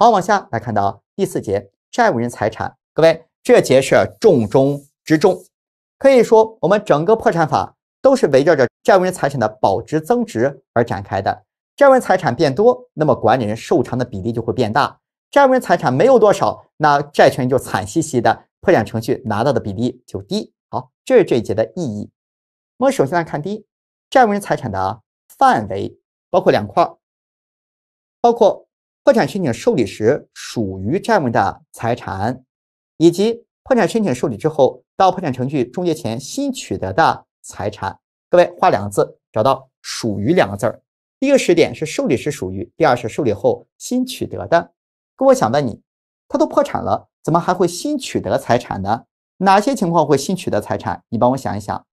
好，往下来看到第四节债务人财产。各位，这节是重中之重，可以说我们整个破产法都是围绕着债务人财产的保值增值而展开的。债务人财产变多，那么管理人受偿的比例就会变大；债务人财产没有多少，那债权人就惨兮兮的，破产程序拿到的比例就低。好，这是这一节的意义。我们首先来看第一，债务人财产的范围包括两块，包括。破产申请受理时属于债务的财产，以及破产申请受理之后到破产程序终结前新取得的财产。各位画两个字，找到“属于”两个字儿。第一个时点是受理时属于，第二是受理后新取得的。各我想问你，他都破产了，怎么还会新取得财产呢？哪些情况会新取得财产？你帮我想一想。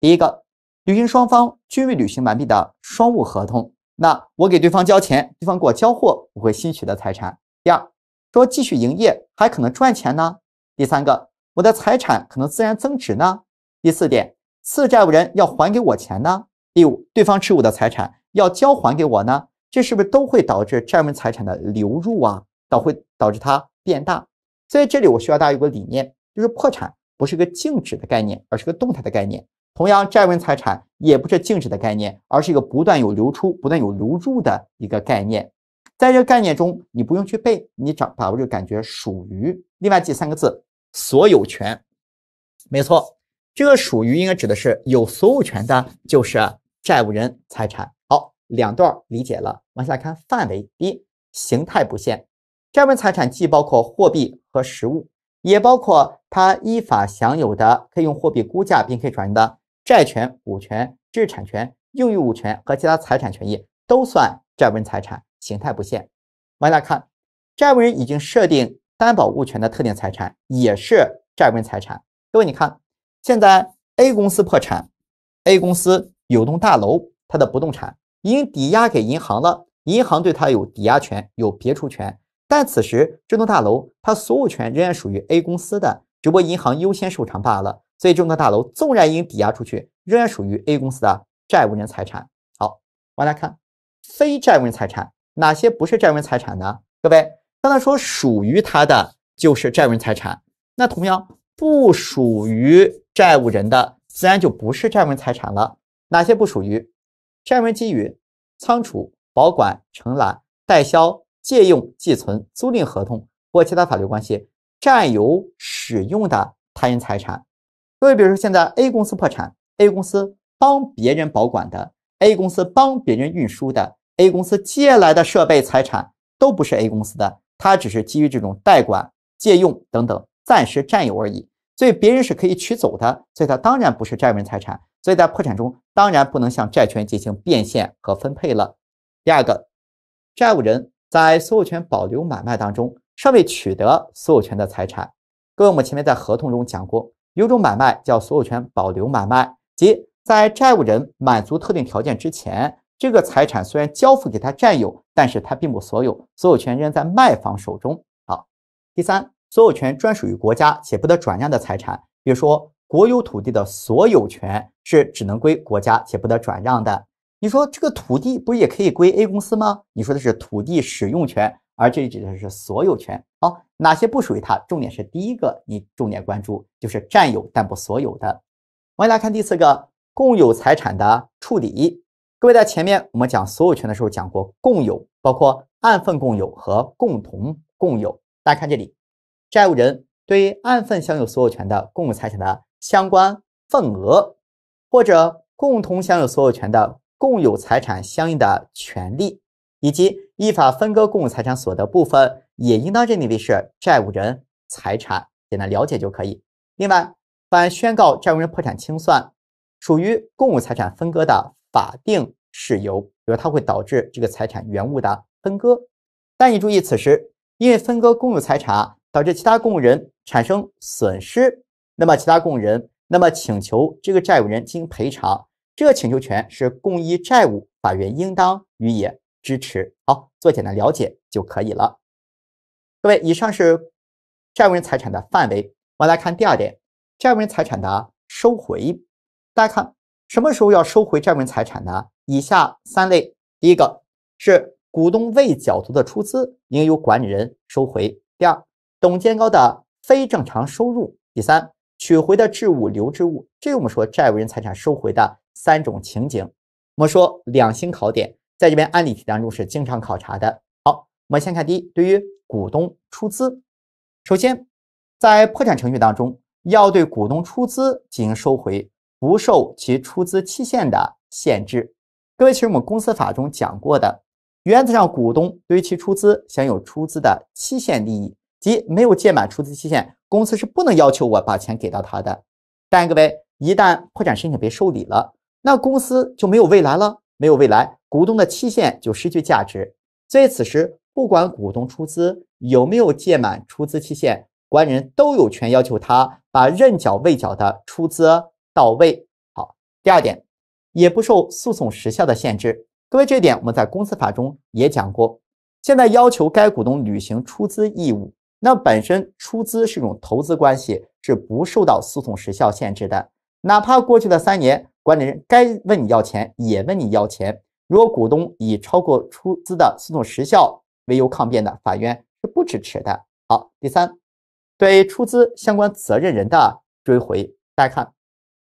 第一个，履行双方均未履行完毕的双务合同，那我给对方交钱，对方给我交货。我会新取得财产。第二，说继续营业还可能赚钱呢。第三个，我的财产可能自然增值呢。第四点，次债务人要还给我钱呢。第五，对方持有的财产要交还给我呢。这是不是都会导致债务人财产的流入啊？导会导致它变大。所以这里我需要大家有个理念，就是破产不是个静止的概念，而是个动态的概念。同样，债务人财产也不是静止的概念，而是一个不断有流出、不断有流入的一个概念。在这个概念中，你不用去背，你掌把握这感觉属于另外记三个字所有权，没错，这个属于应该指的是有所有权的，就是债务人财产。好，两段理解了，往下看范围。一，形态不限，债务人财产既包括货币和实物，也包括他依法享有的可以用货币估价并可以转让的债权、股权、知识产权、用于物权和其他财产权益，都算债务人财产。形态不限。往下看，债务人已经设定担保物权的特定财产也是债务人财产。各位，你看，现在 A 公司破产，A 公司有栋大楼，它的不动产已经抵押给银行了，银行对它有抵押权、有别处权。但此时这栋大楼，它所有权仍然属于 A 公司的，只不过银行优先受偿罢了。所以，这栋大楼纵然已经抵押出去，仍然属于 A 公司的债务人财产。好，往下看，非债务人财产。哪些不是债务人财产呢？各位，刚才说属于他的就是债务人财产，那同样不属于债务人的自然就不是债务人财产了。哪些不属于？债务人基于仓储、保管、承揽、代销、借用、寄存、租赁合同或其他法律关系占有使用的他人财产。各位，比如说现在 A 公司破产，A 公司帮别人保管的，A 公司帮别人运输的。A 公司借来的设备财产都不是 A 公司的，它只是基于这种代管、借用等等暂时占有而已，所以别人是可以取走的，所以它当然不是债务人财产，所以在破产中当然不能向债权进行变现和分配了。第二个，债务人在所有权保留买卖当中尚未取得所有权的财产，各位我们前面在合同中讲过，有种买卖叫所有权保留买卖，即在债务人满足特定条件之前。这个财产虽然交付给他占有，但是他并不所有，所有权仍在卖方手中。好，第三，所有权专属于国家且不得转让的财产，比如说国有土地的所有权是只能归国家且不得转让的。你说这个土地不是也可以归 A 公司吗？你说的是土地使用权，而这里指的是所有权。好，哪些不属于它？重点是第一个，你重点关注就是占有但不所有的。我们来看第四个，共有财产的处理。各位，在前面我们讲所有权的时候讲过共有，包括按份共有和共同共有。大家看这里，债务人对按份享有所有权的共有财产的相关份额，或者共同享有所有权的共有财产相应的权利，以及依法分割共有财产所得部分，也应当认定为是债务人财产。简单了解就可以。另外，凡宣告债务人破产清算，属于共有财产分割的法定。是由，比如它会导致这个财产原物的分割，但你注意，此时因为分割共有财产导致其他共有人产生损失，那么其他共人那么请求这个债务人进行赔偿，这个请求权是共一债务，法院应当予以支持。好，做简单了解就可以了。各位，以上是债务人财产的范围，我们来看第二点，债务人财产的收回。大家看，什么时候要收回债务人财产呢？以下三类：第一个是股东未缴足的出资，应由管理人收回；第二，董监高的非正常收入；第三，取回的置物留置物。这我们说债务人财产收回的三种情景。我们说两星考点，在这边案例题当中是经常考察的。好，我们先看第一，对于股东出资，首先在破产程序当中，要对股东出资进行收回，不受其出资期限的限制。各位，其实我们公司法中讲过的，原则上股东对于其出资享有出资的期限利益，即没有届满出资期限，公司是不能要求我把钱给到他的。但各位，一旦破产申请被受理了，那公司就没有未来了，没有未来，股东的期限就失去价值。所以此时不管股东出资有没有届满出资期限，管理人都有权要求他把认缴未缴的出资到位。好，第二点。也不受诉讼时效的限制。各位，这点我们在公司法中也讲过。现在要求该股东履行出资义务，那本身出资是一种投资关系，是不受到诉讼时效限制的。哪怕过去的三年，管理人该问你要钱也问你要钱。如果股东以超过出资的诉讼时效为由抗辩的，法院是不支持的。好，第三，对出资相关责任人的追回。大家看，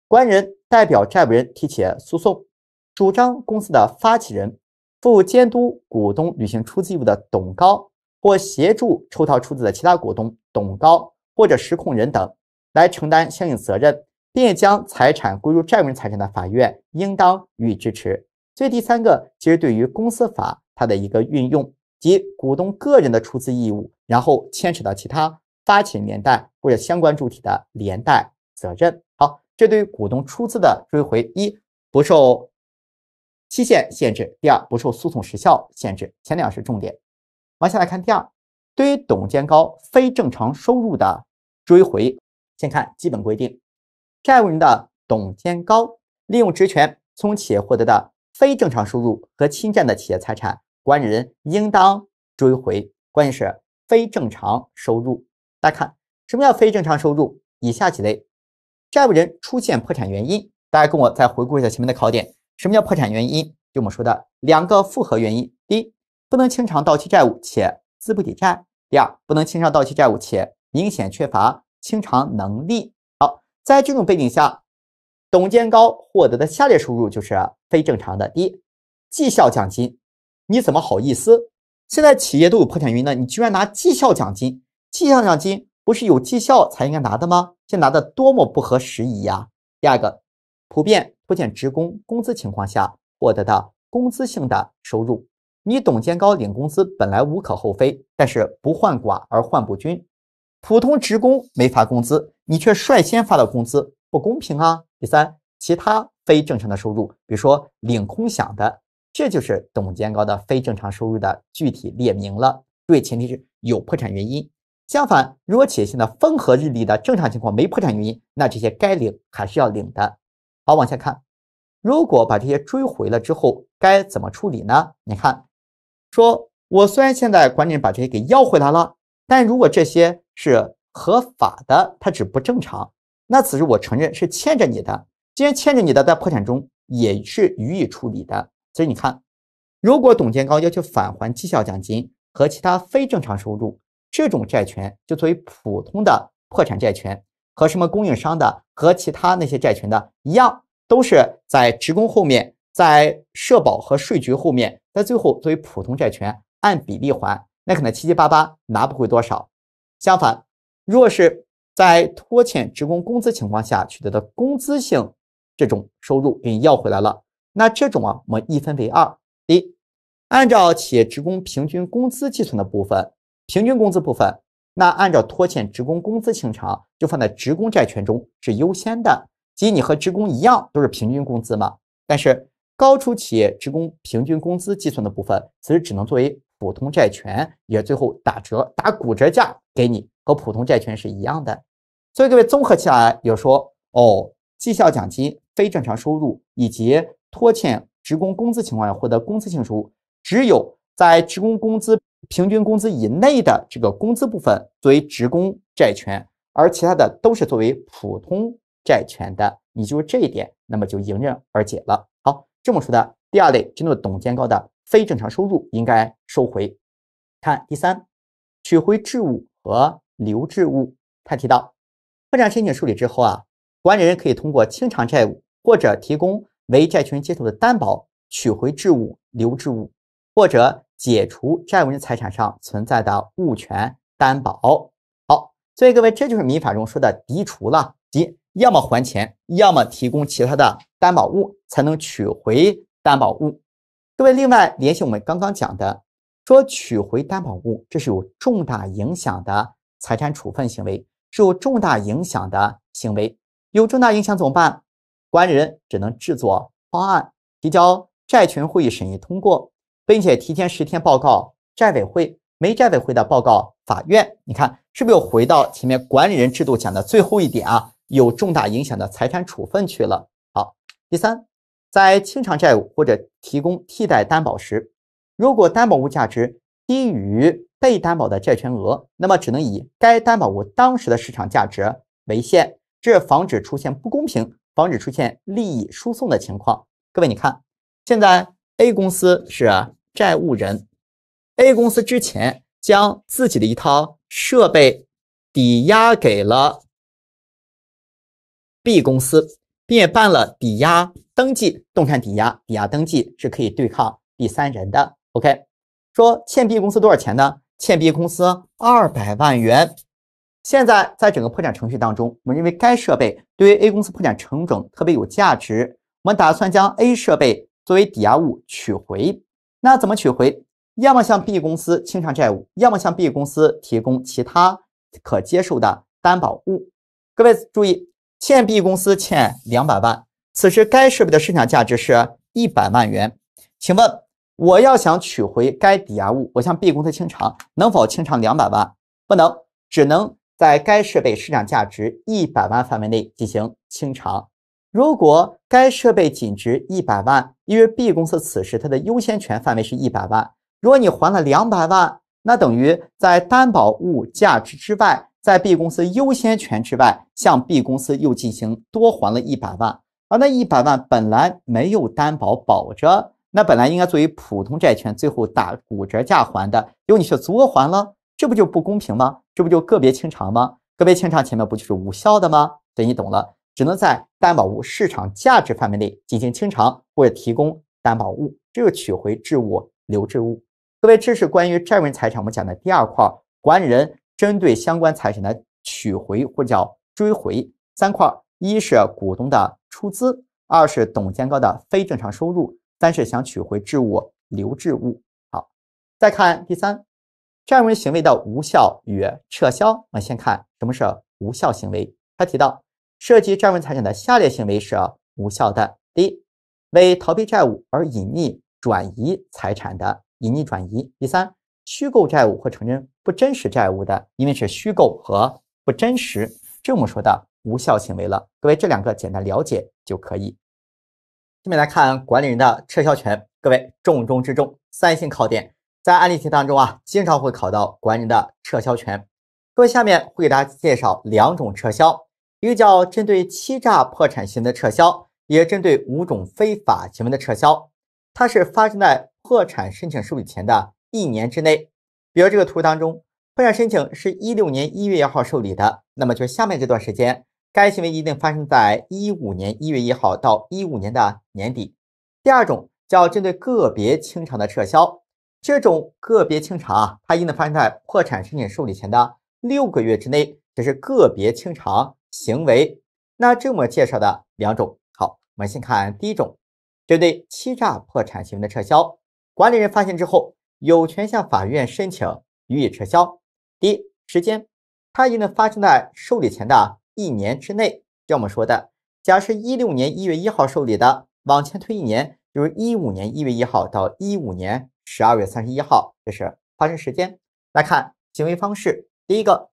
管理人。代表债务人提起诉讼，主张公司的发起人负监督股东履行出资义务的董高或协助抽逃出资的其他股东董高或者实控人等来承担相应责任，并将财产归入债务人财产的，法院应当予以支持。所以第三个其实对于公司法它的一个运用及股东个人的出资义务，然后牵扯到其他发起连带或者相关主体的连带责任。这对于股东出资的追回，一不受期限限制；第二，不受诉讼时效限制。前两是重点。往下来看第二，对于董监高非正常收入的追回，先看基本规定：债务人的董监高利用职权从企业获得的非正常收入和侵占的企业财产，管理人应当追回。关键是非正常收入。大家看，什么叫非正常收入？以下几类。债务人出现破产原因，大家跟我再回顾一下前面的考点。什么叫破产原因？就我们说的两个复合原因：第一，不能清偿到期债务且资不抵债；第二，不能清偿到期债务且明显缺乏清偿能力。好，在这种背景下，董建高获得的下列收入就是非正常的。第一，绩效奖金，你怎么好意思？现在企业都有破产原因了，你居然拿绩效奖金？绩效奖金？不是有绩效才应该拿的吗？这拿的多么不合时宜呀！第二个，普遍拖欠职工工资情况下获得的工资性的收入，你董监高领工资本来无可厚非，但是不患寡而患不均，普通职工没发工资，你却率先发了工资，不公平啊！第三，其他非正常的收入，比如说领空饷的，这就是董监高的非正常收入的具体列明了。对，前提是有破产原因。相反，如果企业现在风和日丽的，正常情况没破产原因，那这些该领还是要领的。好，往下看，如果把这些追回了之后，该怎么处理呢？你看，说我虽然现在管理人把这些给要回来了，但如果这些是合法的，它只不正常，那此时我承认是欠着你的。既然欠着你的，在破产中也是予以处理的。所以你看，如果董建高要求返还绩效奖金和其他非正常收入。这种债权就作为普通的破产债权，和什么供应商的和其他那些债权的一样，都是在职工后面，在社保和税局后面，在最后作为普通债权按比例还，那可能七七八八拿不回多少。相反，若是在拖欠职工工资情况下取得的工资性这种收入给你要回来了，那这种啊，我们一分为二：第一，按照企业职工平均工资计算的部分。平均工资部分，那按照拖欠职工工资清偿，就放在职工债权中是优先的，即你和职工一样都是平均工资嘛。但是高出企业职工平均工资计算的部分，其实只能作为普通债权，也最后打折打骨折价给你，和普通债权是一样的。所以各位综合起来，有说哦，绩效奖金、非正常收入以及拖欠职工工资情况下获得工资性收入，只有在职工工资。平均工资以内的这个工资部分作为职工债权，而其他的都是作为普通债权的，你就是这一点，那么就迎刃而解了。好，这么说的。第二类，针对董监高的非正常收入应该收回。看第三，取回质物和留置物。他提到破产申请受理之后啊，管理人可以通过清偿债务或者提供为债权人接受的担保取回质物、留置物，或者。解除债务人财产上存在的物权担保，好，所以各位，这就是民法中说的涤除了，即要么还钱，要么提供其他的担保物，才能取回担保物。各位，另外联系我们刚刚讲的，说取回担保物，这是有重大影响的财产处分行为，是有重大影响的行为，有重大影响怎么办？管理人只能制作方案，提交债权会议审议通过。并且提前十天报告债委会，没债委会的报告法院，你看是不是又回到前面管理人制度讲的最后一点啊？有重大影响的财产处分去了。好，第三，在清偿债务或者提供替代担保时，如果担保物价值低于被担保的债权额，那么只能以该担保物当时的市场价值为限，这防止出现不公平，防止出现利益输送的情况。各位，你看现在 A 公司是。债务人 A 公司之前将自己的一套设备抵押给了 B 公司，并办了抵押登记，动产抵押抵押登记是可以对抗第三人的。OK，说欠 B 公司多少钱呢？欠 B 公司二百万元。现在在整个破产程序当中，我们认为该设备对于 A 公司破产重整特别有价值，我们打算将 A 设备作为抵押物取回。那怎么取回？要么向 B 公司清偿债务，要么向 B 公司提供其他可接受的担保物。各位注意，欠 B 公司欠两百万，此时该设备的市场价值是一百万元。请问，我要想取回该抵押物，我向 B 公司清偿能否清偿两百万？不能，只能在该设备市场价值一百万范围内进行清偿。如果该设备仅值一百万，因为 B 公司此时它的优先权范围是一百万。如果你还了两百万，那等于在担保物价值之外，在 B 公司优先权之外，向 B 公司又进行多还了一百万。而那一百万本来没有担保保着，那本来应该作为普通债权，最后打骨折价还的，因为你却足额还了，这不就不公平吗？这不就个别清偿吗？个别清偿前面不就是无效的吗？所以你懂了。只能在担保物市场价值范围内进行清偿或者提供担保物，这个取回质物、留置物。各位，这是关于债务人财产我们讲的第二块，管理人针对相关财产的取回或者叫追回三块：一是股东的出资，二是董监高的非正常收入，三是想取回质物、留置物。好，再看第三，债务人行为的无效与撤销。我们先看什么是无效行为，他提到。涉及债务财产的下列行为是无效的：第一，为逃避债务而隐匿、转移财产的隐匿转移；第三，虚构债务或承认不真实债务的，因为是虚构和不真实，这么说的无效行为了。各位，这两个简单了解就可以。下面来看管理人的撤销权，各位重中之重，三星考点，在案例题当中啊，经常会考到管理人的撤销权。各位，下面会给大家介绍两种撤销。一个叫针对欺诈破产行为的撤销，也针对五种非法行为的撤销，它是发生在破产申请受理前的一年之内。比如这个图当中，破产申请是一六年一月一号受理的，那么就是下面这段时间，该行为一定发生在一五年一月一号到一五年的年底。第二种叫针对个别清偿的撤销，这种个别清偿啊，它一定发生在破产申请受理前的六个月之内，这是个别清偿。行为，那这么介绍的两种，好，我们先看第一种，针对欺诈破产行为的撤销，管理人发现之后，有权向法院申请予以撤销。第一，时间，它一定发生在受理前的一年之内，要么说的，假设一六年一月一号受理的，往前推一年，就是一五年一月一号到一五年十二月三十一号，这是发生时间。来看行为方式，第一个，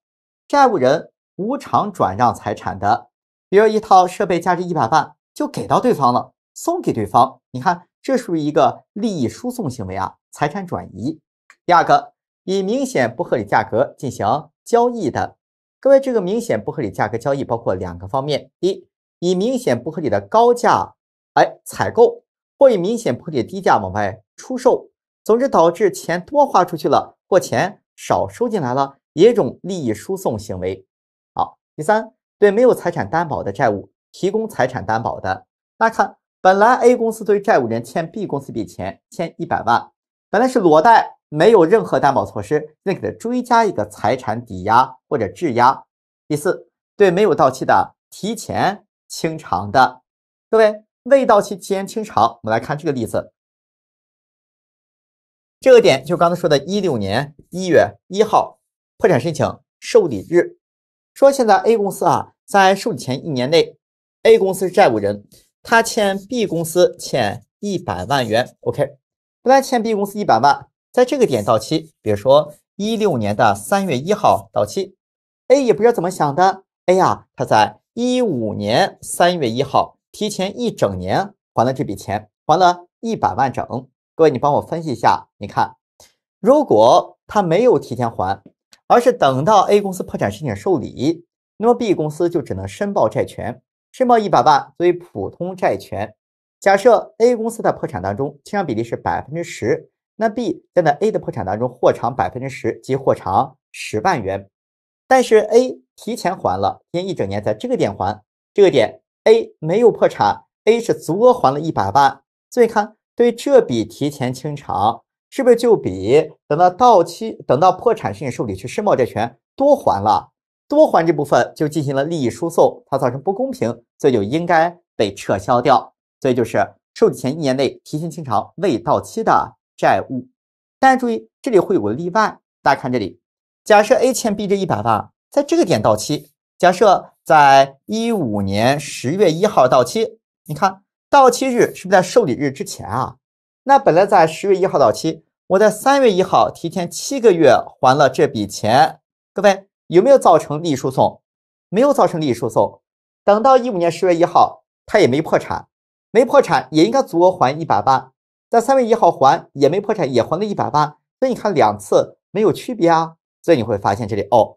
债务人。无偿转让财产的，比如一套设备价值一百万，就给到对方了，送给对方。你看，这属于一个利益输送行为啊，财产转移。第二个，以明显不合理价格进行交易的，各位，这个明显不合理价格交易包括两个方面：一，以明显不合理的高价哎采购，或以明显不合理的低价往外出售，总之导致钱多花出去了，或钱少收进来了，也一种利益输送行为。第三，对没有财产担保的债务提供财产担保的，大家看，本来 A 公司对债务人欠 B 公司一笔钱，欠一百万，本来是裸贷，没有任何担保措施，那给他追加一个财产抵押或者质押。第四，对没有到期的提前清偿的，各位未到期提前清偿，我们来看这个例子。这个点就刚才说的，一六年一月一号破产申请受理日。说现在 A 公司啊，在受理前一年内，A 公司是债务人，他欠 B 公司欠一百万元。OK，他欠 B 公司一百万，在这个点到期，比如说一六年的三月一号到期。A 也不知道怎么想的，A 呀，他在一五年三月一号提前一整年还了这笔钱，还了一百万整。各位，你帮我分析一下，你看，如果他没有提前还。而是等到 A 公司破产申请受理，那么 B 公司就只能申报债权，申报一百万作为普通债权。假设 A 公司在破产当中清偿比例是百分之十，那 B 将在 A 的破产当中获偿百分之十，即获偿十万元。但是 A 提前还了，因一整年在这个点还，这个点 A 没有破产，A 是足额还了一百万。所以看对这笔提前清偿。是不是就比等到到期、等到破产申请受理去申报债权多还了？多还这部分就进行了利益输送，它造成不公平，所以就应该被撤销掉。所以就是受理前一年内提前清偿未到期的债务。大家注意，这里会有个例外。大家看这里，假设 A 欠 B 这一百万，在这个点到期，假设在一五年十月一号到期，你看到期日是不是在受理日之前啊？那本来在十月一号到期。我在三月一号提前七个月还了这笔钱，各位有没有造成利益输送？没有造成利益输送。等到一五年十月一号，他也没破产，没破产也应该足额还一百万，在三月一号还也没破产也还了一百万，所以你看两次没有区别啊。所以你会发现这里哦，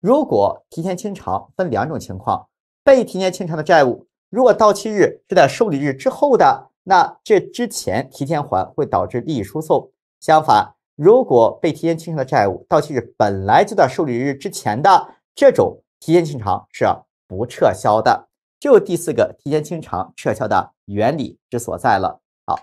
如果提前清偿分两种情况，被提前清偿的债务如果到期日是在受理日之后的，那这之前提前还会导致利益输送。相反，如果被提前清偿的债务到期日本来就在受理日之前的，这种提前清偿是不撤销的，有第四个提前清偿撤销的原理之所在了。好，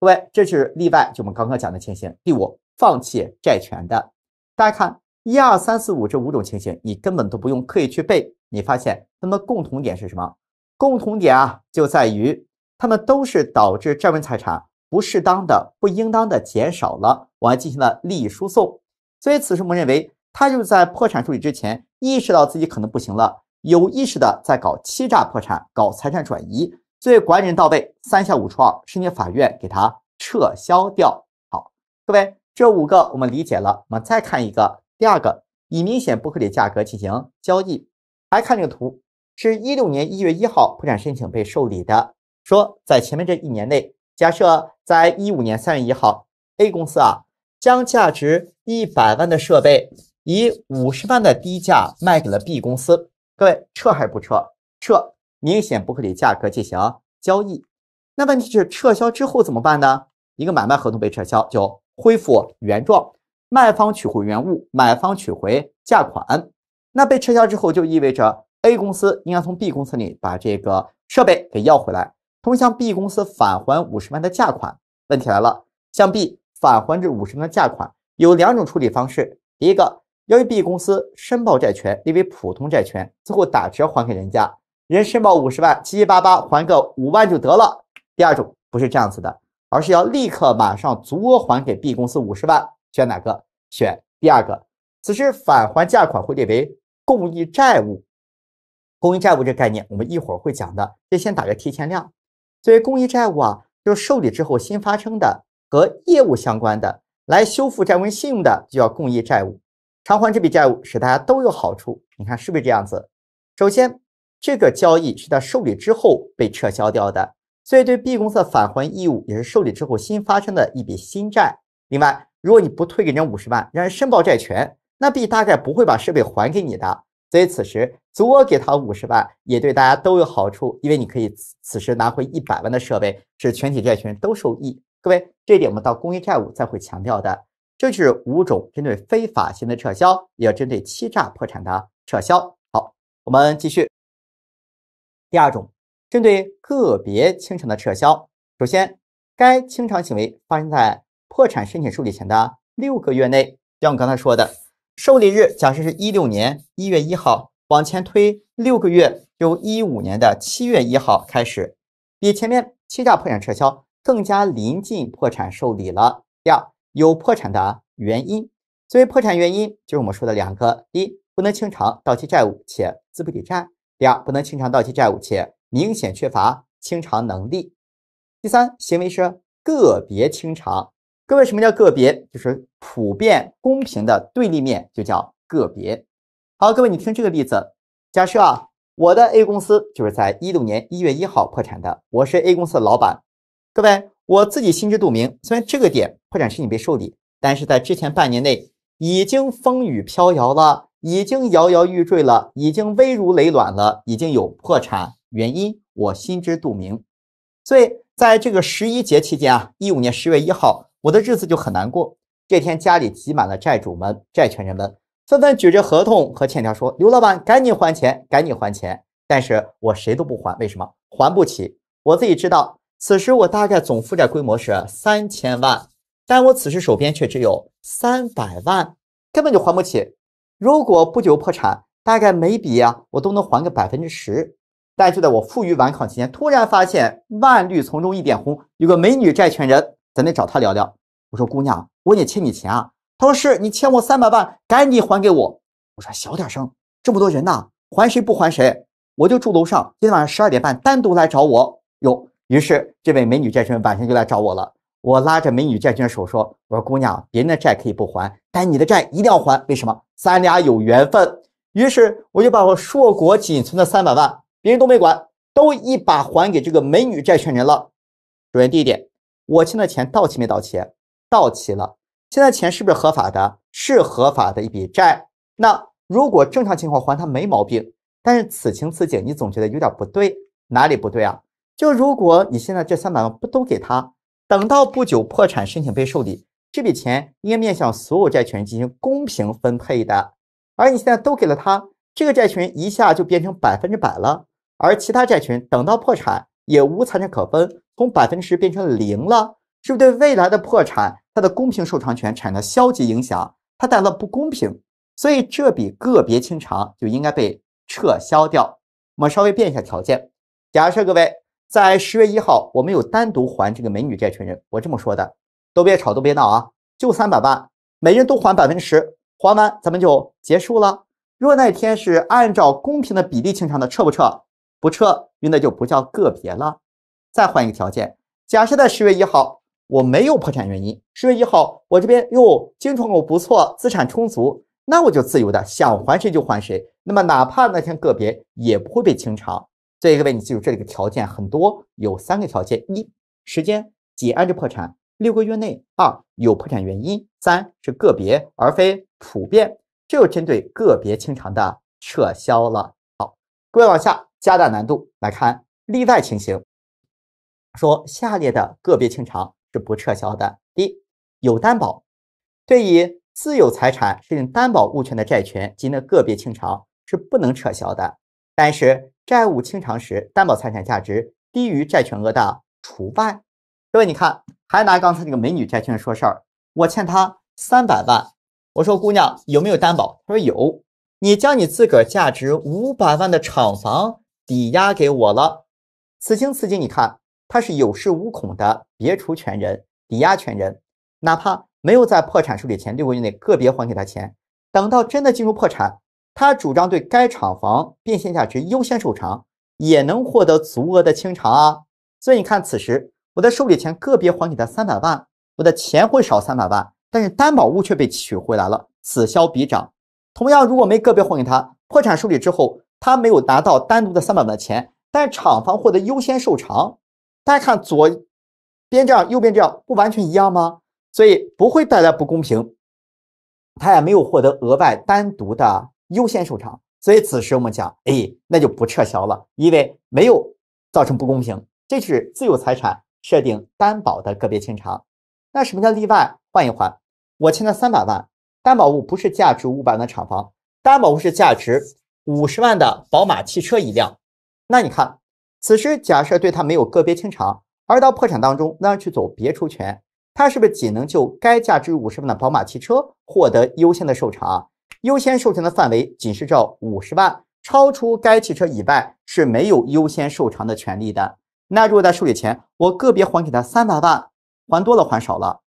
各位，这是例外，就我们刚刚讲的情形。第五，放弃债权的，大家看一二三四五这五种情形，你根本都不用刻意去背。你发现，它们共同点是什么？共同点啊，就在于它们都是导致债务人财产。不适当的、不应当的减少了，我还进行了利益输送，所以此时我们认为他就是在破产处理之前意识到自己可能不行了，有意识的在搞欺诈破产、搞财产转移，所以管理人到位，三下五除二，申请法院给他撤销掉。好，各位，这五个我们理解了，我们再看一个第二个，以明显不合理价格进行交易。还看这个图，是一六年一月一号破产申请被受理的，说在前面这一年内。假设在一五年三月一号，A 公司啊将价值一百万的设备以五十万的低价卖给了 B 公司。各位，撤还是不撤？撤，明显不合理价格进行交易。那问题是撤销之后怎么办呢？一个买卖合同被撤销，就恢复原状，卖方取回原物，买方取回价款。那被撤销之后，就意味着 A 公司应该从 B 公司里把这个设备给要回来。通向 B 公司返还五十万的价款，问题来了，向 B 返还这五十万的价款有两种处理方式。第一个，由于 B 公司申报债权，列为普通债权，最后打折还给人家，人申报五十万，七七八八还个五万就得了。第二种不是这样子的，而是要立刻马上足额还给 B 公司五十万。选哪个？选第二个。此时返还价款会列为共益债务。共益债务这概念我们一会儿会讲的，这先打个提前量。作为公益债务啊，就是受理之后新发生的和业务相关的，来修复债务信用的，就叫公益债务。偿还这笔债务是大家都有好处，你看是不是这样子？首先，这个交易是在受理之后被撤销掉的，所以对 B 公司的返还义务也是受理之后新发生的一笔新债。另外，如果你不退给人五十万，让人申报债权，那 B 大概不会把设备还给你的。所以此时，足额给他五十万，也对大家都有好处，因为你可以此时拿回一百万的设备，是全体债权人都受益。各位，这一点我们到公益债务再会强调的。这是五种针对非法行为的撤销，也要针对欺诈破产的撤销。好，我们继续。第二种，针对个别清偿的撤销。首先，该清偿行为发生在破产申请受理前的六个月内，像我刚才说的。受理日假设是一六年一月一号，往前推六个月，就一五年的七月一号开始，比前面欺诈破产撤销更加临近破产受理了。第二，有破产的原因，作为破产原因，就是我们说的两个：一、不能清偿到期债务且资不抵债；第二、不能清偿到期债务且明显缺乏清偿能力；第三，行为是个别清偿。各位，什么叫个别？就是普遍公平的对立面就叫个别。好，各位，你听这个例子：假设啊，我的 A 公司就是在一六年一月一号破产的，我是 A 公司的老板。各位，我自己心知肚明，虽然这个点破产申请被受理，但是在之前半年内已经风雨飘摇了，已经摇摇欲坠了，已经危如累卵了，已经有破产原因，我心知肚明。所以在这个十一节期间啊，一五年十月一号。我的日子就很难过。这天家里挤满了债主们、债权人们，纷纷举着合同和欠条说：“刘老板，赶紧还钱，赶紧还钱！”但是我谁都不还，为什么还不起？我自己知道，此时我大概总负债规模是三千万，但我此时手边却只有三百万，根本就还不起。如果不久破产，大概每笔呀我都能还个百分之十。但就在我负隅顽抗期间，突然发现万绿丛中一点红，有个美女债权人。咱得找他聊聊。我说姑娘，我也欠你钱啊。他说是，你欠我三百万，赶紧还给我。我说小点声，这么多人呢，还谁不还谁？我就住楼上，今天晚上十二点半单独来找我。哟，于是这位美女债权人晚上就来找我了。我拉着美女债权人手说：“我说姑娘，别人的债可以不还，但你的债一定要还。为什么？咱俩有缘分。”于是我就把我硕果仅存的三百万，别人都没管，都一把还给这个美女债权人了。首先第一点。我欠的钱到期没到期？到期了。现在钱是不是合法的？是合法的一笔债。那如果正常情况还他没毛病，但是此情此景你总觉得有点不对。哪里不对啊？就如果你现在这三百万不都给他，等到不久破产申请被受理，这笔钱应该面向所有债权进行公平分配的。而你现在都给了他，这个债权人一下就变成百分之百了，而其他债权等到破产也无财产可分。从百分之十变成零了，是不是对未来的破产，它的公平受偿权产生了消极影响？它带来不公平，所以这笔个别清偿就应该被撤销掉。我们稍微变一下条件，假设各位在十月一号，我们有单独还这个美女债权人，我这么说的，都别吵，都别闹啊，就三百万，每人都还百分之十，还完咱们就结束了。如果那天是按照公平的比例清偿的，撤不撤？不撤，因为那就不叫个别了。再换一个条件，假设在十月一号我没有破产原因，十月一号我这边哟经创口不错，资产充足，那我就自由的想还谁就还谁。那么哪怕那天个别也不会被清偿。所以各位你记住这里的条件很多，有三个条件：一、时间，紧安置破产六个月内；二、有破产原因；三是个别而非普遍，这就针对个别清偿的撤销了。好，各位往下加大难度来看例外情形。说下列的个别清偿是不撤销的：一有担保，对以自有财产设定担保物权的债权及那个别清偿是不能撤销的；但是债务清偿时，担保财产价值低于债权额的除外。各位，你看，还拿刚才那个美女债权人说事儿，我欠她三百万，我说姑娘有没有担保？她说有，你将你自个儿价值五百万的厂房抵押给我了。此情此景，你看。他是有恃无恐的别除权人、抵押权人，哪怕没有在破产受理前六个月内个别还给他钱，等到真的进入破产，他主张对该厂房变现价值优先受偿，也能获得足额的清偿啊。所以你看，此时我在受理前个别还给他三百万，我的钱会少三百万，但是担保物却被取回来了，此消彼长。同样，如果没个别还给他，破产受理之后，他没有拿到单独的三百万的钱，但厂房获得优先受偿。大家看左边这样，右边这样，不完全一样吗？所以不会带来不公平，他也没有获得额外单独的优先受偿，所以此时我们讲，哎，那就不撤销了，因为没有造成不公平。这是自有财产设定担保的个别清偿。那什么叫例外？换一换，我欠了三百万，担保物不是价值五百万的厂房，担保物是价值五十万的宝马汽车一辆。那你看。此时，假设对他没有个别清偿，而到破产当中，那去走别除权，他是不是仅能就该价值五十万的宝马汽车获得优先的受偿？优先受偿的范围仅是这五十万，超出该汽车以外是没有优先受偿的权利的。那如果在受理前，我个别还给他三百万，还多了，还少了，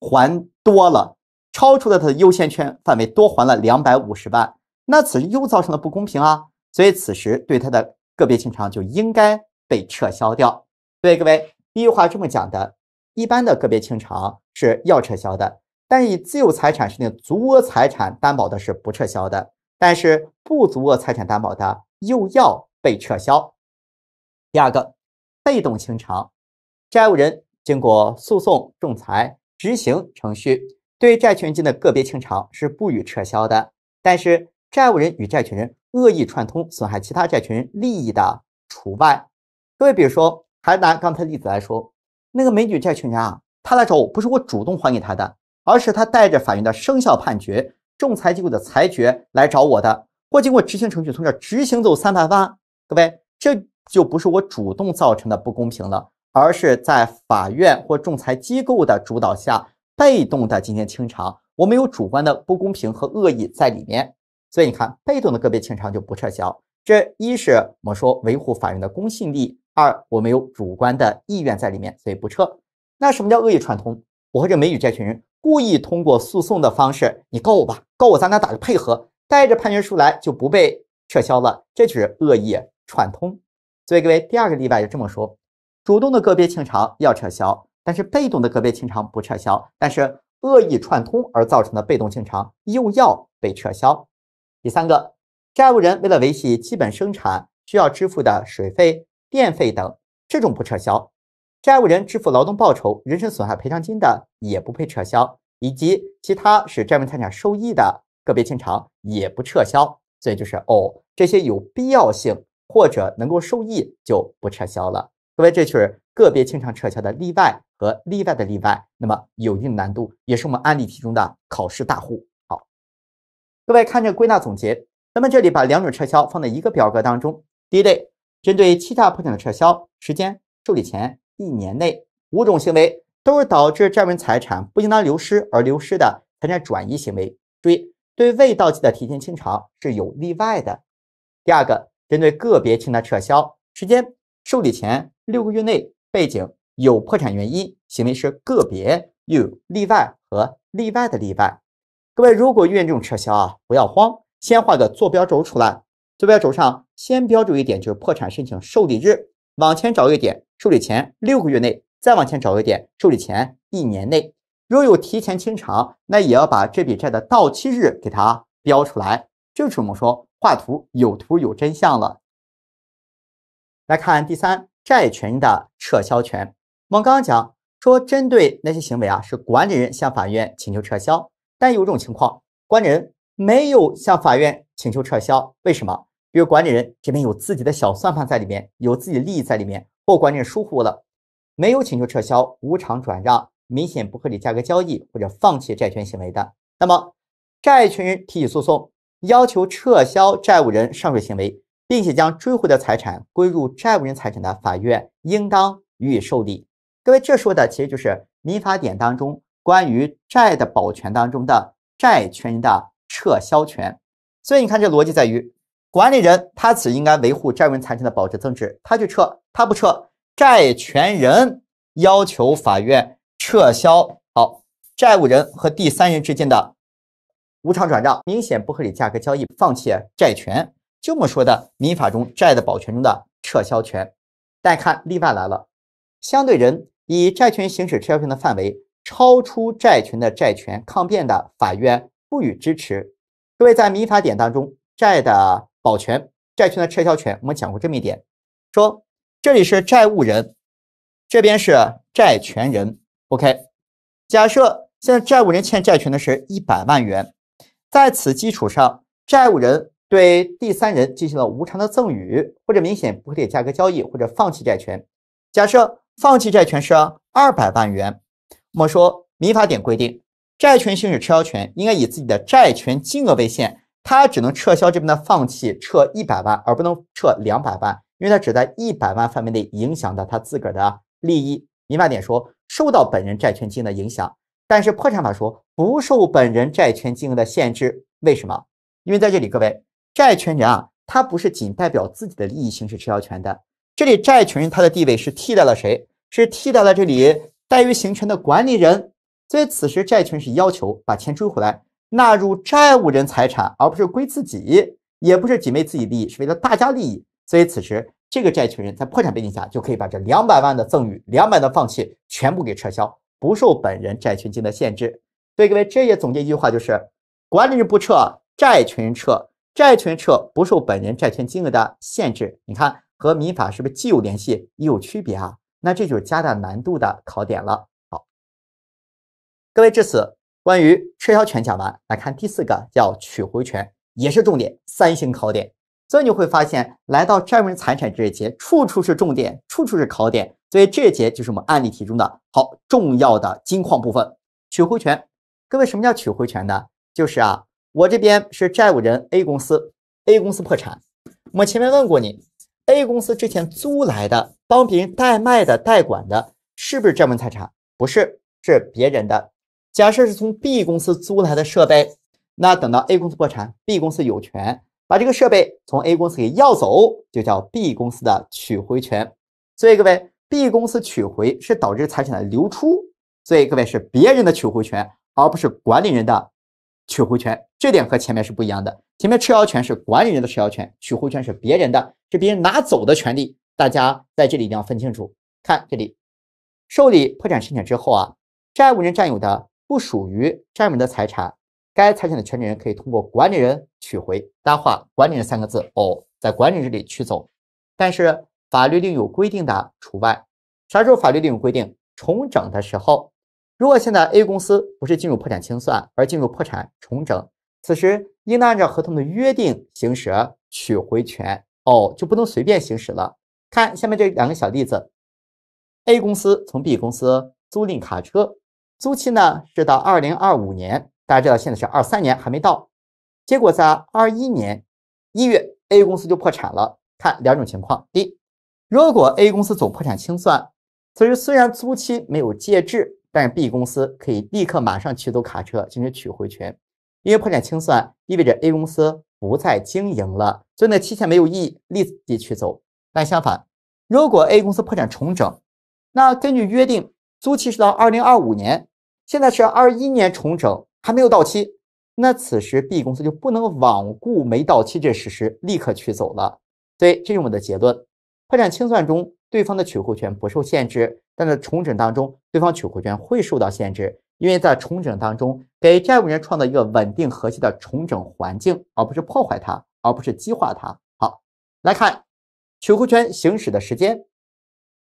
还多了，超出了他的优先权范围，多还了两百五十万，那此时又造成了不公平啊！所以此时对他的。个别清偿就应该被撤销掉，对各位，第一句话这么讲的，一般的个别清偿是要撤销的，但以自有财产设定足额财产担保的是不撤销的，但是不足额财产担保的又要被撤销。第二个，被动清偿，债务人经过诉讼、仲裁、执行程序对债权人的个别清偿是不予撤销的，但是债务人与债权人。恶意串通损害其他债权人利益的除外。各位，比如说，还拿刚才例子来说，那个美女债权人啊，她来找我不是我主动还给她的，而是她带着法院的生效判决、仲裁机构的裁决来找我的。或经过执行程序从这执行走三百万，各位，这就不是我主动造成的不公平了，而是在法院或仲裁机构的主导下被动的进行清偿，我们有主观的不公平和恶意在里面。所以你看，被动的个别清偿就不撤销。这一是我们说维护法院的公信力；二，我们有主观的意愿在里面，所以不撤。那什么叫恶意串通？我和这美女债权人故意通过诉讼的方式，你告我吧，告我咱俩打个配合，带着判决书来就不被撤销了。这就是恶意串通。所以各位，第二个例外就这么说：主动的个别清偿要撤销，但是被动的个别清偿不撤销，但是恶意串通而造成的被动清偿又要被撤销。第三个，债务人为了维系基本生产需要支付的水费、电费等，这种不撤销；债务人支付劳动报酬、人身损害赔偿金的，也不被撤销；以及其他使债务财产受益的个别清偿，也不撤销。所以就是哦，这些有必要性或者能够受益，就不撤销了。各位，这就是个别清偿撤销的例外和例外的例外。那么有一定难度，也是我们案例题中的考试大户。各位看这归纳总结，咱们这里把两种撤销放在一个表格当中。第一类，针对欺诈破产的撤销，时间受理前一年内，五种行为都是导致债务人财产不应当流失而流失的财产转移行为。注意，对未到期的提前清偿是有例外的。第二个，针对个别清单撤销，时间受理前六个月内，背景有破产原因，行为是个别，有例外和例外的例外。各位，如果遇见这种撤销啊，不要慌，先画个坐标轴出来。坐标轴上先标注一点，就是破产申请受理日，往前找一点，受理前六个月内，再往前找一点，受理前一年内。若有提前清偿，那也要把这笔债的到期日给它标出来。这就是我们说画图有图有真相了。来看第三债权的撤销权，我们刚刚讲说，针对那些行为啊，是管理人向法院请求撤销。但有种情况，管理人没有向法院请求撤销，为什么？因为管理人这边有自己的小算盘在里面，有自己的利益在里面，或管理人疏忽了，没有请求撤销无偿转让、明显不合理价格交易或者放弃债权行为的。那么，债权人提起诉讼，要求撤销债务人上述行为，并且将追回的财产归入债务人财产的，法院应当予以受理。各位，这说的其实就是《民法典》当中。关于债的保全当中的债权人的撤销权，所以你看这逻辑在于，管理人他只应该维护债务人财产的保值增值，他去撤，他不撤，债权人要求法院撤销，好，债务人和第三人之间的无偿转让、明显不合理价格交易，放弃债权，这么说的民法中债的保全中的撤销权，大家看例外来了，相对人以债权行使撤销权的范围。超出债权的债权抗辩的，法院不予支持。各位在民法典当中，债的保全、债权的撤销权，我们讲过这么一点。说这里是债务人，这边是债权人。OK，假设现在债务人欠债权的是一百万元，在此基础上，债务人对第三人进行了无偿的赠与，或者明显不合理价格交易，或者放弃债权。假设放弃债权是二百万元。我们说，《民法典》规定，债权行使撤销权应该以自己的债权金额为限，他只能撤销这边的放弃，撤一百万，而不能撤两百万，因为他只在一百万范围内影响到他自个儿的利益。《民法典》说，受到本人债权金额的影响，但是《破产法》说，不受本人债权金额的限制。为什么？因为在这里，各位，债权人啊，他不是仅代表自己的利益行使撤销权的，这里债权人他的地位是替代了谁？是替代了这里。待遇行权的管理人，所以此时债权是要求把钱追回来，纳入债务人财产，而不是归自己，也不是仅为自己利益，是为了大家利益。所以此时这个债权人在破产背景下，就可以把这两百万的赠与、两百的放弃全部给撤销，不受本人债权金额的限制。所以各位，这也总结一句话，就是管理人不撤，债权人撤，债权人撤不受本人债权金额的限制。你看和民法是不是既有联系又有区别啊？那这就是加大难度的考点了。好，各位，至此关于撤销权讲完。来看第四个，叫取回权，也是重点，三星考点。所以你会发现，来到债务人财产这一节，处处是重点，处处是考点。所以这一节就是我们案例题中的好重要的金矿部分。取回权，各位，什么叫取回权呢？就是啊，我这边是债务人 A 公司，A 公司破产，我前面问过你。A 公司之前租来的，帮别人代卖的、代管的，是不是这门财产？不是，是别人的。假设是从 B 公司租来的设备，那等到 A 公司破产，B 公司有权把这个设备从 A 公司给要走，就叫 B 公司的取回权。所以各位，B 公司取回是导致财产的流出，所以各位是别人的取回权，而不是管理人的。取回权这点和前面是不一样的，前面撤销权是管理人的撤销权，取回权是别人的，是别人拿走的权利，大家在这里一定要分清楚。看这里，受理破产申请之后啊，债务人占有的不属于债务人的财产，该财产的权利人可以通过管理人取回。大画管理人三个字哦，在管理这里取走，但是法律另有规定的除外。啥时候法律另有规定？重整的时候。如果现在 A 公司不是进入破产清算，而进入破产重整，此时应当按照合同的约定行使取回权哦，就不能随便行使了。看下面这两个小例子：A 公司从 B 公司租赁卡车，租期呢是到二零二五年，大家知道现在是二三年还没到，结果在二一年一月 A 公司就破产了。看两种情况：第一，如果 A 公司走破产清算，此时虽然租期没有届质，但是 B 公司可以立刻马上取走卡车进行取回权，因为破产清算意味着 A 公司不再经营了，所以那期限没有意义，立即取走。但相反，如果 A 公司破产重整，那根据约定租期是到二零二五年，现在是二一年重整还没有到期，那此时 B 公司就不能罔顾没到期这事实，立刻取走了。所以这是我们的结论：破产清算中。对方的取货权不受限制，但在重整当中，对方取货权会受到限制，因为在重整当中，给债务人创造一个稳定和谐的重整环境，而不是破坏它，而不是激化它。好，来看取货权行使的时间，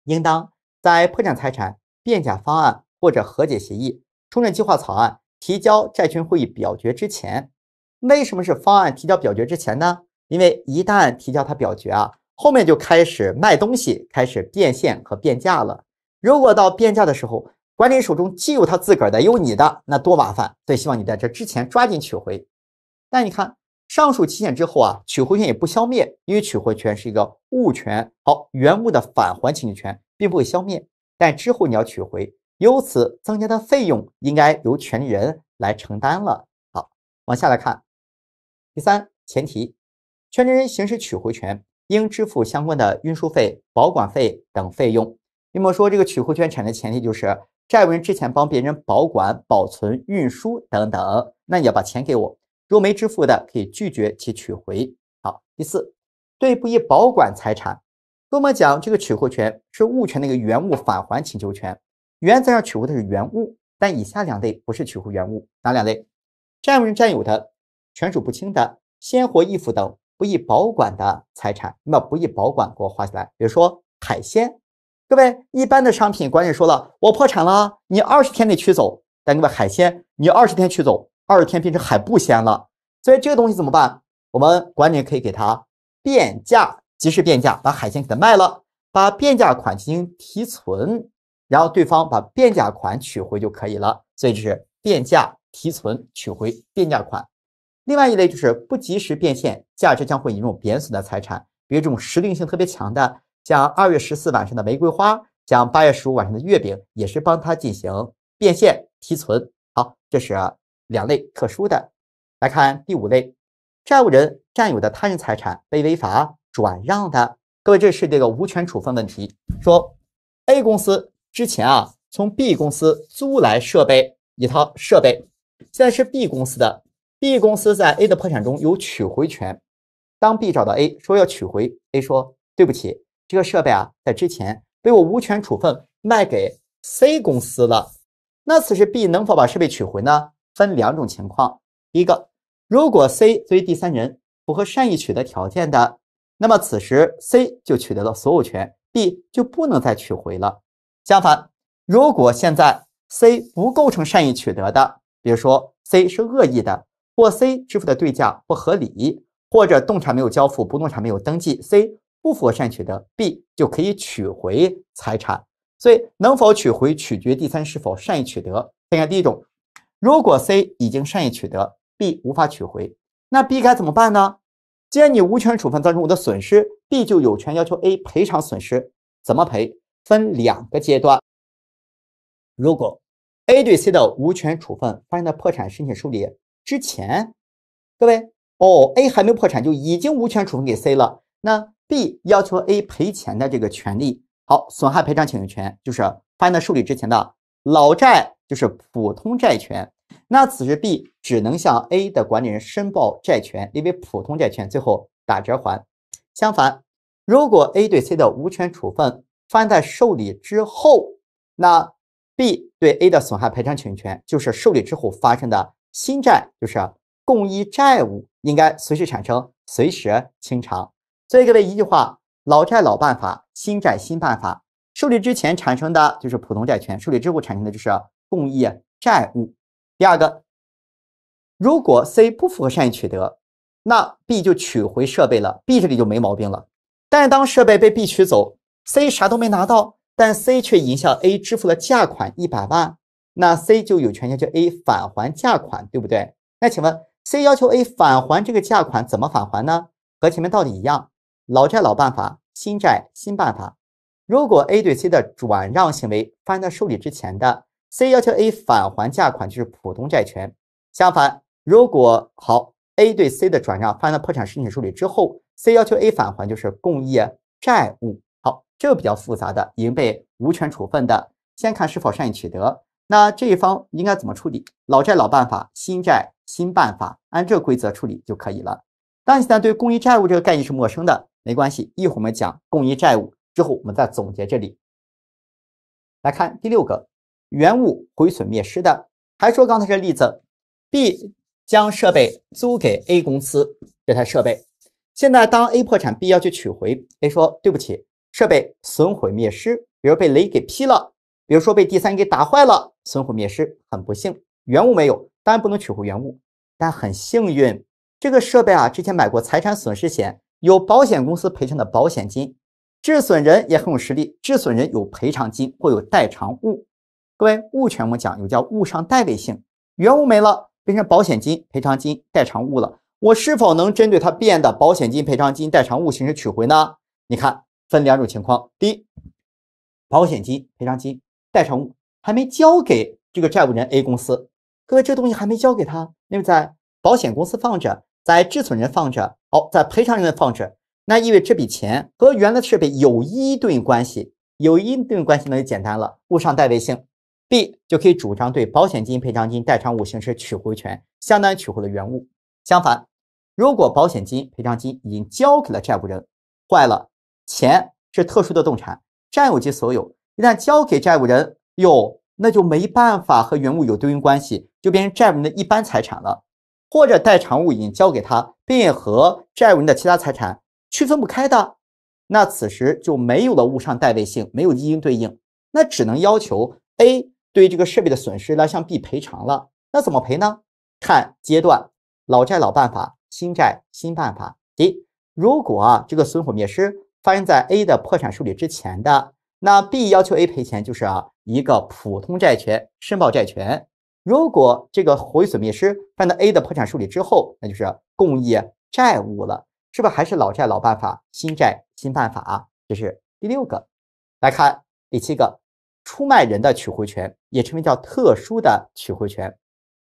应当在破产财产变价方案或者和解协议、重整计划草案提交债权会议表决之前。为什么是方案提交表决之前呢？因为一旦提交它表决啊。后面就开始卖东西，开始变现和变价了。如果到变价的时候，管理人手中既有他自个儿的，有你的，那多麻烦。所以希望你在这之前抓紧取回。但你看上述期限之后啊，取回权也不消灭，因为取回权是一个物权，好，原物的返还请求权并不会消灭。但之后你要取回，由此增加的费用应该由权利人来承担了。好，往下来看，第三前提，权利人行使取回权。应支付相关的运输费、保管费等费用。那么说，这个取货权产的前提就是债务人之前帮别人保管、保存、运输等等，那你要把钱给我。若没支付的，可以拒绝其取回。好，第四，对不宜保管财产。我们讲，这个取货权是物权的一个原物返还请求权，原则上取回的是原物，但以下两类不是取货原物，哪两类？债务人占有的、权属不清的、鲜活易腐等。不易保管的财产，你把不易保管给我画起来。比如说海鲜，各位一般的商品管理说了，我破产了，你二十天内取走。但各位海鲜，你二十天取走，二十天变成海不鲜了。所以这个东西怎么办？我们管理可以给它变价，及时变价，把海鲜给它卖了，把变价款进行提存，然后对方把变价款取回就可以了。所以这是变价提存取回变价款。另外一类就是不及时变现，价值将会引入贬损的财产，比如这种时令性特别强的，像二月十四晚上的玫瑰花，像八月十五晚上的月饼，也是帮它进行变现提存。好，这是两类特殊的。来看第五类，债务人占有的他人财产被违法转让的，各位，这是这个无权处分问题。说 A 公司之前啊从 B 公司租来设备一套设备，现在是 B 公司的。B 公司在 A 的破产中有取回权。当 B 找到 A 说要取回，A 说对不起，这个设备啊，在之前被我无权处分卖给 C 公司了。那此时 B 能否把设备取回呢？分两种情况：一个，如果 C 作为第三人符合善意取得条件的，那么此时 C 就取得了所有权，B 就不能再取回了。相反，如果现在 C 不构成善意取得的，比如说 C 是恶意的。或 C 支付的对价不合理，或者动产没有交付，不动产没有登记，C 不符合善意取得，B 就可以取回财产。所以能否取回取决于第三是否善意取得。先看第一种，如果 C 已经善意取得，B 无法取回，那 B 该怎么办呢？既然你无权处分造成我的损失，B 就有权要求 A 赔偿损失。怎么赔？分两个阶段。如果 A 对 C 的无权处分发生的破产申请书里之前，各位哦，A 还没破产就已经无权处分给 C 了，那 B 要求 A 赔钱的这个权利，好，损害赔偿请求权就是发生在受理之前的老债，就是普通债权。那此时 B 只能向 A 的管理人申报债权，因为普通债权最后打折还。相反，如果 A 对 C 的无权处分发生在受理之后，那 B 对 A 的损害赔偿请求权就是受理之后发生的。新债就是共益债务，应该随时产生，随时清偿。所以各位一句话，老债老办法，新债新办法。受理之前产生的就是普通债权，受理之后产生的就是共益债务。第二个，如果 C 不符合善意取得，那 B 就取回设备了，B 这里就没毛病了。但当设备被 B 取走，C 啥都没拿到，但 C 却已向 A 支付了价款一百万。那 C 就有权要求 A 返还价款，对不对？那请问 C 要求 A 返还这个价款怎么返还呢？和前面道理一样，老债老办法，新债新办法。如果 A 对 C 的转让行为发生在受理之前的，C 要求 A 返还价款就是普通债权；相反，如果好 A 对 C 的转让发生在破产申请受理之后，C 要求 A 返还就是共益债务。好，这个比较复杂的，已经被无权处分的，先看是否善意取得。那这一方应该怎么处理？老债老办法，新债新办法，按这个规则处理就可以了。但是呢，对公益债务这个概念是陌生的，没关系，一会儿我们讲公益债务之后，我们再总结这里。来看第六个，原物毁损灭失的，还说刚才这例子，B 将设备租给 A 公司，这台设备现在当 A 破产，B 要去取回，A 说对不起，设备损毁灭失，比如被雷给劈了。比如说被第三给打坏了，损毁灭失，很不幸，原物没有，当然不能取回原物，但很幸运，这个设备啊之前买过财产损失险，有保险公司赔偿的保险金，致损人也很有实力，致损人有赔偿金或有代偿物。各位，物权我们讲有叫物上代位性，原物没了，变成保险金、赔偿金、代偿物了，我是否能针对它变的保险金、赔偿金、代偿物形式取回呢？你看，分两种情况，第一，保险金、赔偿金。代偿物还没交给这个债务人 A 公司，各位，这东西还没交给他，因为在保险公司放着，在质损人放着，哦，在赔偿人放着，那意味这笔钱和原来的设备有一对应关系，有一对应关系那就简单了，物上代位性，B 就可以主张对保险金、赔偿金、代偿物行使取回权，相当于取回了原物。相反，如果保险金、赔偿金已经交给了债务人，坏了，钱是特殊的动产，占有即所有。一旦交给债务人，哟，那就没办法和原物有对应关系，就变成债务人的一般财产了。或者代偿物已经交给他，并和债务人的其他财产区分不开的，那此时就没有了物上代位性，没有一一对应，那只能要求 A 对这个设备的损失来向 B 赔偿了。那怎么赔呢？看阶段，老债老办法，新债新办法。第一，如果啊这个损毁灭失发生在 A 的破产受理之前的。那 B 要求 A 赔钱，就是啊一个普通债权、申报债权。如果这个毁损灭失，放到 A 的破产受理之后，那就是共益债务了，是不是？还是老债老办法，新债新办法啊？这是第六个。来看第七个，出卖人的取回权，也称为叫特殊的取回权，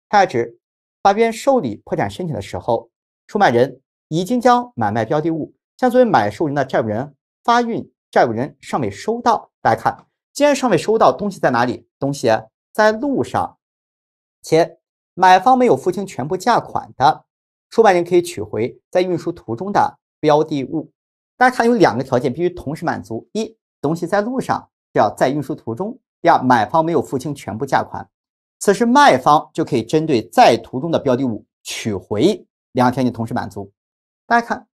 它指法院受理破产申请的时候，出卖人已经将买卖标的物向作为买受人的债务人发运。债务人尚未收到，大家看，既然尚未收到，东西在哪里？东西在路上，且买方没有付清全部价款的，出卖人可以取回在运输途中的标的物。大家看，有两个条件必须同时满足：一，东西在路上，是要在运输途中；第二，买方没有付清全部价款。此时卖方就可以针对在途中的标的物取回。两个条件同时满足，大家看。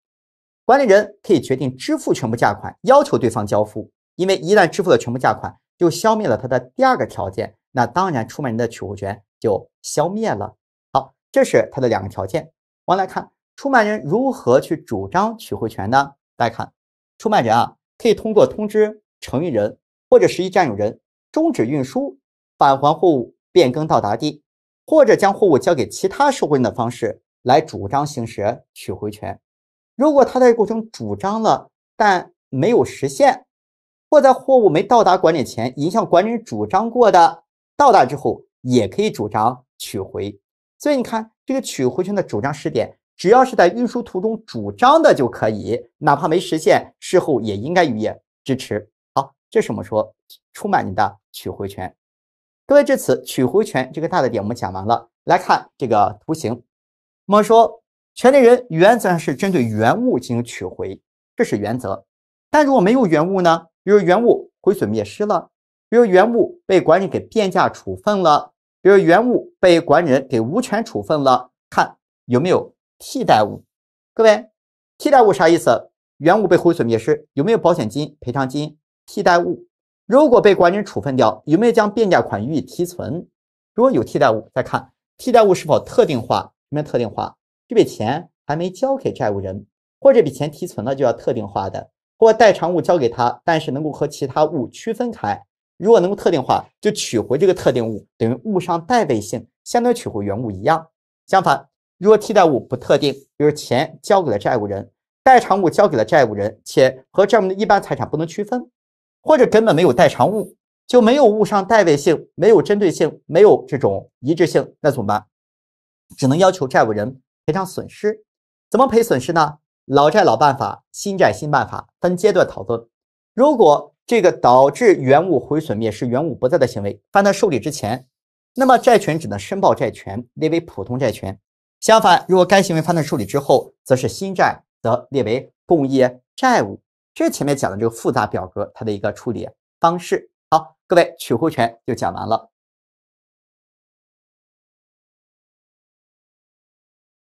管理人可以决定支付全部价款，要求对方交付，因为一旦支付了全部价款，就消灭了他的第二个条件，那当然出卖人的取货权就消灭了。好，这是他的两个条件。我们来看出卖人如何去主张取回权呢？大家看，出卖人啊可以通过通知承运人或者实际占有人终止运输、返还货物、变更到达地，或者将货物交给其他收货人的方式来主张行使取回权。如果他在过程主张了，但没有实现，或在货物没到达管理前已响向管理人主张过的，到达之后也可以主张取回。所以你看，这个取回权的主张时点，只要是在运输途中主张的就可以，哪怕没实现，事后也应该予以支持。好，这是我们说出卖你的取回权。各位，至此取回权这个大的点我们讲完了。来看这个图形，我们说。权利人原则上是针对原物进行取回，这是原则。但如果没有原物呢？比如原物毁损灭失了，比如原物被管理给变价处分了，比如原物被管理人给无权处分了，看有没有替代物。各位，替代物啥意思？原物被毁损灭失，有没有保险金、赔偿金替代物？如果被管理人处分掉，有没有将变价款予以提存？如果有替代物，再看替代物是否特定化，什么特定化？这笔钱还没交给债务人，或者这笔钱提存了就要特定化的，或代偿物交给他，但是能够和其他物区分开。如果能够特定化，就取回这个特定物，等于物上代位性，相当于取回原物一样。相反，如果替代物不特定，比如钱交给了债务人，代偿物交给了债务人，且和债务人的一般财产不能区分，或者根本没有代偿物，就没有物上代位性，没有针对性，没有这种一致性，那怎么办？只能要求债务人。赔偿损失怎么赔损失呢？老债老办法，新债新办法，分阶段讨论。如果这个导致原物毁损灭失、原物不在的行为发在受理之前，那么债权只能申报债权，列为普通债权。相反，如果该行为发在受理之后，则是新债，则列为共业债务。这是前面讲的这个复杂表格它的一个处理方式。好，各位，取回权就讲完了。